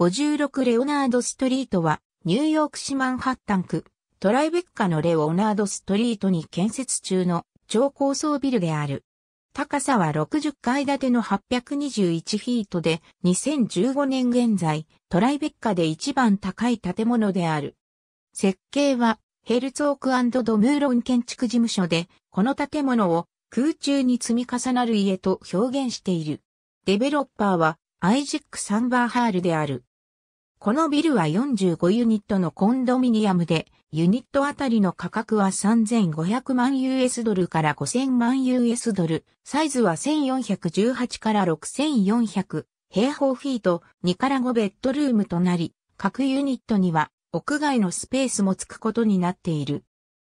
56レオナードストリートは、ニューヨーク市マンハッタン区、トライベッカのレオナードストリートに建設中の超高層ビルである。高さは60階建ての821フィートで、2015年現在、トライベッカで一番高い建物である。設計は、ヘルツオークドムーロン建築事務所で、この建物を空中に積み重なる家と表現している。デベロッパーは、アイジック・サンバーハールである。このビルは45ユニットのコンドミニアムで、ユニットあたりの価格は3500万 US ドルから5000万 US ドル、サイズは1418から6400平方フィート2から5ベッドルームとなり、各ユニットには屋外のスペースもつくことになっている。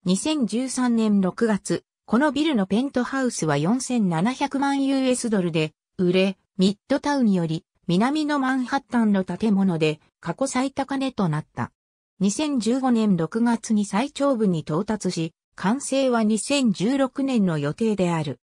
2013年6月、このビルのペントハウスは4700万 US ドルで、売れ、ミッドタウンより南のマンハッタンの建物で過去最高値となった。2015年6月に最長部に到達し、完成は2016年の予定である。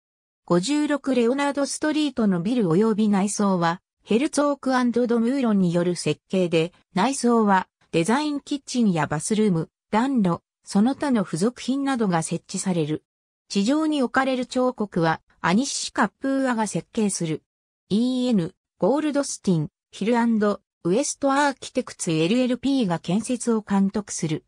56レオナードストリートのビル及び内装は、ヘルツォークドムーロンによる設計で、内装はデザインキッチンやバスルーム、暖炉、その他の付属品などが設置される。地上に置かれる彫刻は、アニッシカップーアが設計する。EN ゴールドスティン、ヒルウエストアーキテクツ LLP が建設を監督する。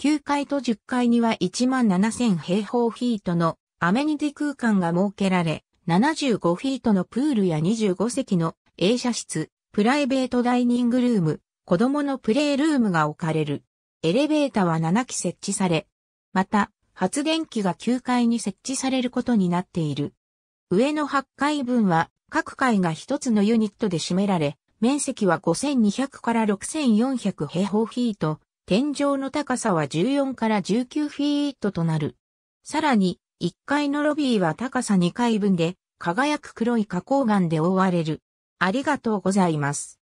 9階と10階には17,000平方フィートのアメニティ空間が設けられ、75フィートのプールや25席の映写室、プライベートダイニングルーム、子供のプレールームが置かれる。エレベーターは7基設置され、また、発電機が9階に設置されることになっている。上の8階分は各階が一つのユニットで占められ、面積は5200から6400平方フィート、天井の高さは14から19フィートとなる。さらに、1階のロビーは高さ2階分で、輝く黒い花崗岩で覆われる。ありがとうございます。